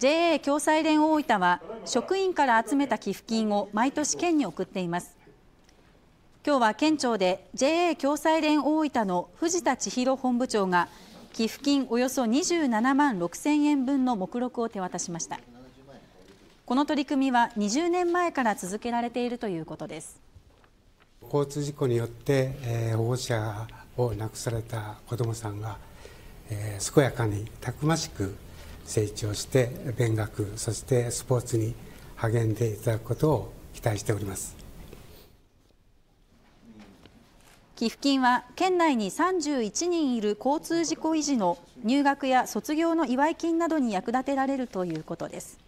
JA 共済連大分は職員から集めた寄付金を毎年県に送っています今日は県庁で JA 共済連大分の藤田千尋本部長が寄付金およそ27万6千円分の目録を手渡しましたこの取り組みは20年前から続けられているということです交通事故によって、えー、保護者を亡くされた子どもさんが、えー、健やかにたくましく成長して勉学そしてスポーツに励んでいただくことを期待しております寄付金は県内に31人いる交通事故維持の入学や卒業の祝い金などに役立てられるということです。